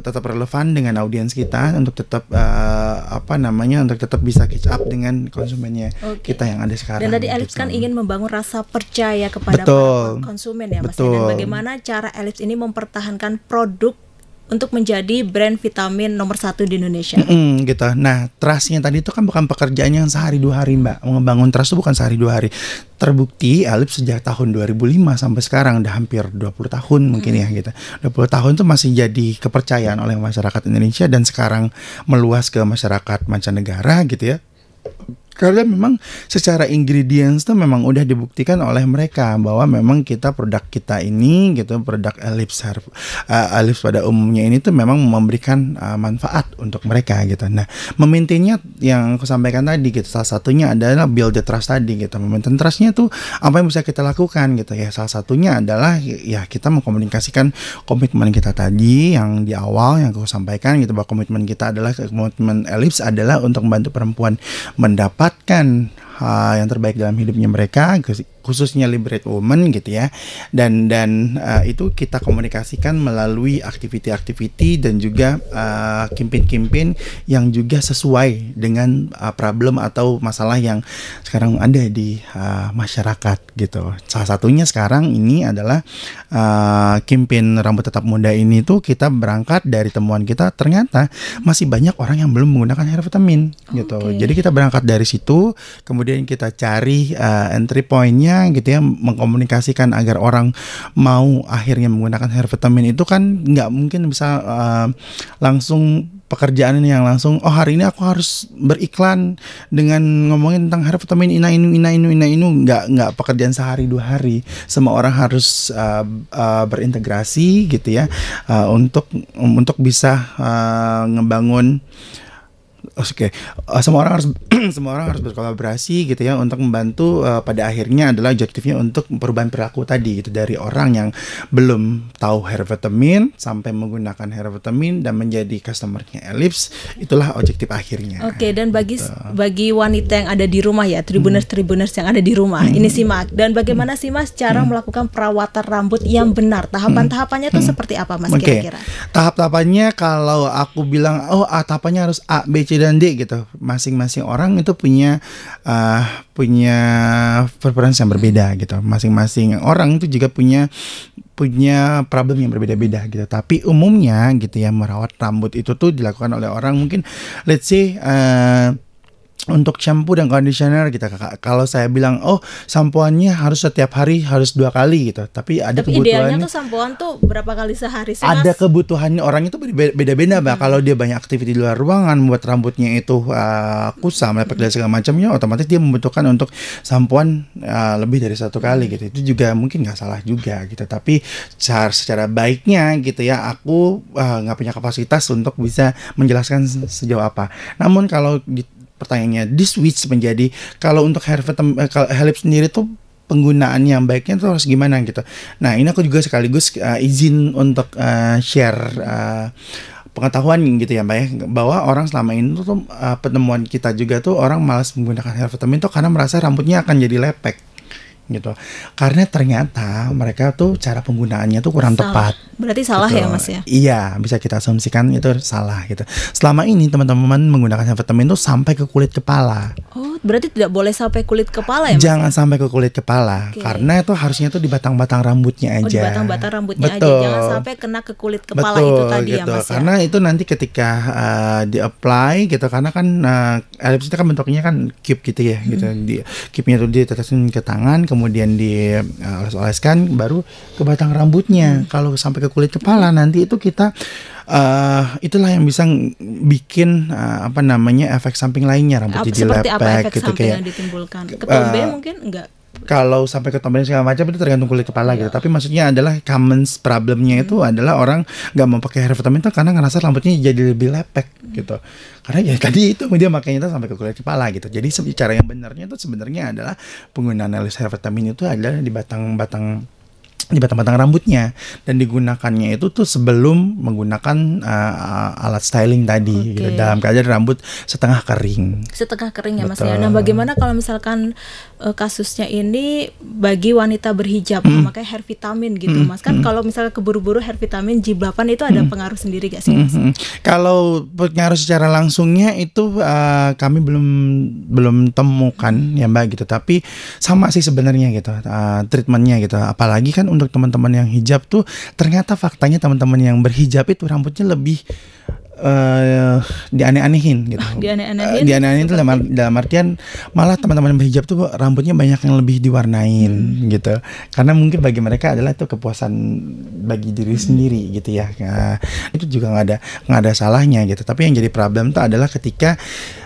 tetap relevan dengan audiens kita untuk tetap uh, apa namanya untuk tetap bisa catch up dengan konsumennya okay. kita yang ada sekarang dan tadi Alex kan gitu. kan ingin membangun rasa percaya kepada Betul. Betul. konsumen ya Mas ya. Bagaimana cara Elips ini mempertahankan produk untuk menjadi brand vitamin nomor satu di Indonesia. Mm, gitu. Nah, trustnya tadi itu kan bukan pekerjaan yang sehari dua hari mbak. Membangun trust itu bukan sehari dua hari. Terbukti Alip sejak tahun 2005 sampai sekarang udah hampir 20 tahun mungkin mm. ya gitu. 20 tahun itu masih jadi kepercayaan oleh masyarakat Indonesia dan sekarang meluas ke masyarakat mancanegara gitu ya karena memang secara ingredients tuh memang udah dibuktikan oleh mereka bahwa memang kita produk kita ini gitu produk elips harf, uh, eh, elips pada umumnya ini tuh memang memberikan uh, manfaat untuk mereka gitu. Nah, memintinya yang aku sampaikan tadi gitu salah satunya adalah build the trust tadi gitu. Memintin trustnya tuh apa yang bisa kita lakukan gitu ya. Salah satunya adalah ya kita mengkomunikasikan komitmen kita tadi yang di awal yang aku sampaikan gitu bahwa komitmen kita adalah komitmen elips adalah untuk membantu perempuan mendapat mendapatkan uh, yang terbaik dalam hidupnya mereka khususnya liberate woman gitu ya dan dan uh, itu kita komunikasikan melalui aktiviti-aktiviti dan juga eh, kimpin kimpin uh, yang juga sesuai dengan uh, problem atau masalah yang sekarang ada di uh, masyarakat gitu salah satunya sekarang ini adalah uh, rambut tetap muda ini tuh kita berangkat dari temuan kita ternyata masih banyak orang yang belum menggunakan hair vitamin gitu jadi kita berangkat dari situ kemudian kita cari uh, entry pointnya caranya gitu ya mengkomunikasikan agar orang mau akhirnya menggunakan hair vitamin itu kan nggak mungkin bisa uh, langsung pekerjaan ini yang langsung oh hari ini aku harus beriklan dengan ngomongin tentang hair vitamin ina inu ina inu ina inu nggak nggak pekerjaan sehari dua hari semua orang harus uh, uh, berintegrasi gitu ya uh, untuk um, untuk bisa uh, ngebangun uh, oke okay. Eh, semua orang harus semua orang harus berkolaborasi gitu ya untuk membantu uh, pada akhirnya adalah objektifnya untuk perubahan perilaku tadi gitu dari orang yang belum tahu hair vitamin sampai menggunakan hair vitamin dan menjadi customernya Elips itulah objektif akhirnya. Oke okay, dan bagi gitu. bagi wanita yang ada di rumah ya tribuners tribuners yang ada di rumah hmm. ini simak dan bagaimana sih mas cara hmm. melakukan perawatan rambut yang benar tahapan tahapannya itu hmm. hmm. seperti apa mas kira-kira? Okay. Kira -kira? Tahap tahapannya kalau aku bilang oh ah, tahapannya harus A B C dan D gitu. Masing-masing orang itu punya uh, punya preferensi yang berbeda hmm. gitu. Masing-masing orang itu juga punya punya problem yang berbeda-beda gitu. Tapi umumnya gitu ya merawat rambut itu tuh dilakukan oleh orang mungkin let's say uh, untuk shampoo dan conditioner kita kakak. Kalau saya bilang oh sampoannya harus setiap hari harus dua kali gitu, tapi ada tapi kebutuhannya. tuh sampoan tuh berapa kali sehari sih? Ada kebutuhannya orang itu beda-beda mbak. Hmm. Kalau dia banyak aktivitas di luar ruangan, buat rambutnya itu uh, kusam, lepek dan segala macamnya, otomatis dia membutuhkan untuk sampoan uh, eh, lebih dari satu kali gitu. Itu juga mungkin nggak salah juga gitu. Tapi secara, secara baiknya gitu ya, aku eh, nggak uh, punya kapasitas untuk bisa menjelaskan sejauh apa. Namun kalau di, pertanyaannya di switch menjadi kalau untuk hair eh, Helip sendiri tuh penggunaannya yang baiknya tuh harus gimana gitu. Nah ini aku juga sekaligus uh, izin untuk uh, share uh, pengetahuan gitu ya mbak ya bahwa orang selama ini tuh uh, penemuan kita juga tuh orang malas menggunakan hair vitamin tuh karena merasa rambutnya akan jadi lepek gitu karena ternyata mereka tuh cara penggunaannya tuh kurang salah. tepat berarti salah gitu. ya mas ya iya bisa kita asumsikan itu salah gitu selama ini teman-teman menggunakan vitamin tuh sampai ke kulit kepala oh berarti tidak boleh sampai kulit kepala ya mas jangan ya? sampai ke kulit kepala okay. karena itu harusnya tuh di batang-batang oh, rambutnya aja oh, batang-batang rambutnya Betul. aja jangan sampai kena ke kulit kepala Betul, itu tadi ya, gitu. ya mas ya? karena itu nanti ketika uh, eh, di apply gitu karena kan uh, eh, elips itu kan bentuknya kan cube gitu ya gitu hmm. di cube-nya tuh ditetesin ke tangan kemudian dioles-oleskan eh, baru ke batang rambutnya. Hmm. Kalau sampai ke kulit kepala nanti itu kita uh, itulah yang bisa bikin uh, apa namanya efek samping lainnya rambut jadi lepek apa efek gitu kayak yang ditimbulkan. Ketombe uh, mungkin enggak kalau sampai ke tombolnya segala macam itu tergantung kulit kepala yeah. gitu. Iya. Tapi maksudnya adalah common problemnya hmm. itu adalah orang nggak mau pakai hair vitamin itu karena ngerasa rambutnya jadi lebih lepek hmm. gitu. Karena ya tadi itu dia makanya itu sampai ke kulit kepala gitu. Jadi cara yang benarnya itu sebenarnya adalah penggunaan alis hair vitamin itu adalah di batang-batang di batang-batang rambutnya dan digunakannya itu tuh sebelum menggunakan uh, alat styling tadi okay. gitu, dalam keadaan rambut setengah kering. Setengah kering ya Mas ya. Nah, bagaimana kalau misalkan uh, kasusnya ini bagi wanita berhijab hmm. memakai hair vitamin gitu hmm. mas kan hmm. kalau misalnya keburu-buru hair vitamin g 8 itu ada hmm. pengaruh sendiri gak sih hmm, mas? Hmm. Kalau pengaruh secara langsungnya itu uh, kami belum belum temukan hmm. ya mbak gitu tapi sama sih sebenarnya gitu uh, treatmentnya gitu apalagi kan untuk teman-teman yang hijab tuh ternyata faktanya teman-teman yang berhijab itu rambutnya lebih uh, eh, aneh anehin gitu. Ah, di aneh anehin Uh, eh, anehin itu dalam, dalam artian malah teman-teman berhijab tuh rambutnya banyak yang lebih diwarnain hmm. gitu. Karena mungkin bagi mereka adalah itu kepuasan bagi diri hmm. sendiri gitu ya. Nah, itu juga nggak ada nggak ada salahnya gitu. Tapi yang jadi problem tuh adalah ketika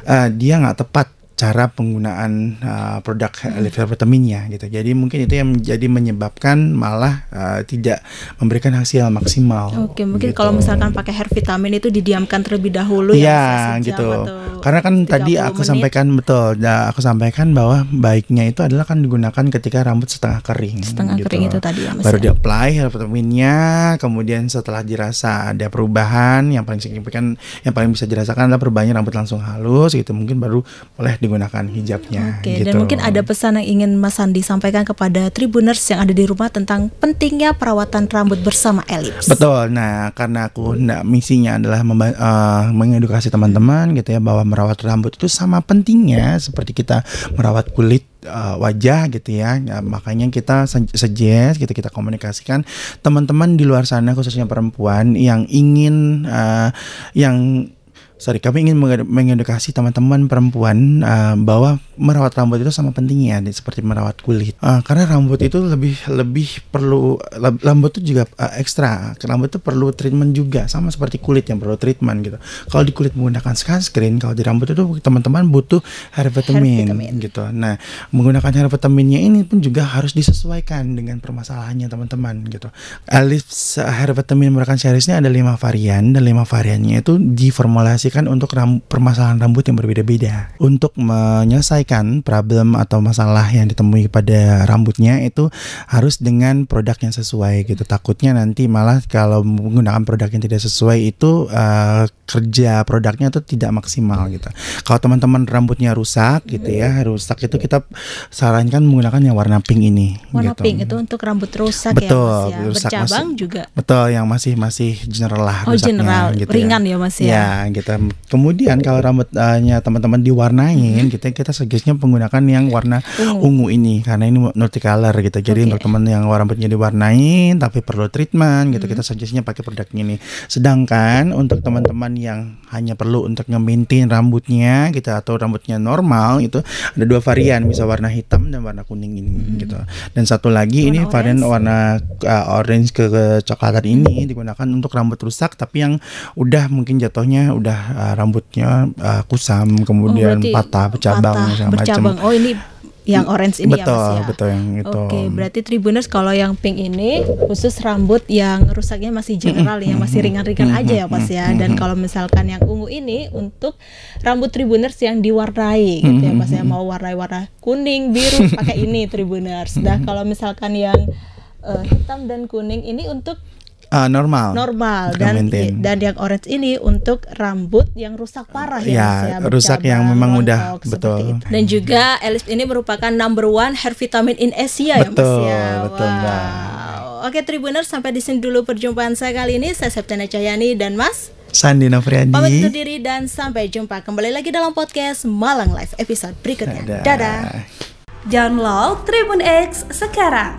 uh, dia nggak tepat cara penggunaan uh, produk uh, hmm. vitaminnya gitu. Jadi mungkin itu yang menjadi menyebabkan malah uh, tidak memberikan hasil maksimal. Oke, mungkin gitu. kalau misalkan pakai hair vitamin itu didiamkan terlebih dahulu ya, ya gitu. Karena kan tadi aku menit. sampaikan betul, ya, aku sampaikan bahwa baiknya itu adalah kan digunakan ketika rambut setengah kering. Setengah gitu. kering itu tadi ya. Baru di ya? apply hair vitaminnya, kemudian setelah dirasa ada perubahan yang paling signifikan, yang paling bisa dirasakan adalah perubahannya rambut langsung halus gitu. Mungkin baru boleh digunakan hijabnya. Oke, gitu. dan mungkin ada pesan yang ingin Mas Sandi sampaikan kepada tribuners yang ada di rumah tentang pentingnya perawatan rambut bersama Elips. Betul. Nah, karena aku nah, misinya adalah uh, mengedukasi teman-teman gitu ya bahwa merawat rambut itu sama pentingnya seperti kita merawat kulit eh, wajah gitu ya. ya makanya kita suggest gitu kita komunikasikan teman-teman di luar sana khususnya perempuan yang ingin uh, yang sorry kami ingin mengedukasi teman-teman perempuan uh, bahwa merawat rambut itu sama pentingnya seperti merawat kulit uh, karena rambut itu lebih lebih perlu rambut itu juga uh, ekstra rambut itu perlu treatment juga sama seperti kulit yang perlu treatment gitu kalau di kulit menggunakan sunscreen kalau di rambut itu teman-teman butuh hair vitamin, hair vitamin gitu nah menggunakan hair vitaminnya ini pun juga harus disesuaikan dengan permasalahannya teman-teman gitu Alif hair vitamin merupakan seriesnya ada lima varian dan lima variannya itu di formulasi diaplikasikan untuk ram permasalahan rambut yang berbeda-beda. Untuk menyelesaikan problem atau masalah yang ditemui pada rambutnya itu harus dengan produk yang sesuai gitu. Takutnya nanti malah kalau menggunakan produk yang tidak sesuai itu uh, kerja produknya itu tidak maksimal gitu. Kalau teman-teman rambutnya rusak gitu ya, rusak itu kita sarankan menggunakan yang warna pink ini. Warna gitu. pink itu untuk rambut rusak betul, ya, mas ya. Rusak, bercabang masih, juga. Betul, yang masih masih general lah. Oh general, gitu ya. ringan ya, ya mas ya. Ya gitu Kemudian kalau rambutnya teman-teman diwarnain, hmm. kita kita suggestnya menggunakan yang warna ungu, ungu ini karena ini multicolor gitu. Jadi okay. untuk teman yang rambutnya diwarnain tapi perlu treatment gitu, hmm. kita suggestnya pakai produk ini. Sedangkan untuk teman-teman yang hanya perlu untuk ngemintin rambutnya gitu atau rambutnya normal itu ada dua varian bisa warna hitam dan warna kuning ini hmm. gitu dan satu lagi warna ini orange. varian warna uh, orange ke, ke coklatan ini digunakan untuk rambut rusak tapi yang udah mungkin jatuhnya udah uh, rambutnya uh, kusam kemudian oh, patah bercabang macam-macam oh ini yang orange ini ya, betul, ya Mas ya. Betul, yang itu. Oke, okay, berarti Tribuners kalau yang pink ini khusus rambut yang rusaknya masih general yang masih ringan-ringan aja ya Mas ya. Dan kalau misalkan yang ungu ini untuk rambut Tribuners yang diwarnai gitu ya Mas ya, mau warna-warna kuning, biru pakai ini Tribuners. Nah, kalau misalkan yang uh, hitam dan kuning ini untuk Uh, normal. Normal dan maintain. dan yang orange ini untuk rambut yang rusak parah ya, ya, ya rusak yang memang udah betul. Dan juga Elis ini merupakan number one hair vitamin in Asia betul, ya Mas ya. Betul, wow. Oke tribuner sampai di sini dulu perjumpaan saya kali ini. Saya Septena Cahyani dan Mas Sandi Novriandi. Pamit undur diri dan sampai jumpa kembali lagi dalam podcast Malang Live episode berikutnya. Dadah. Dadah. Download Tribun X sekarang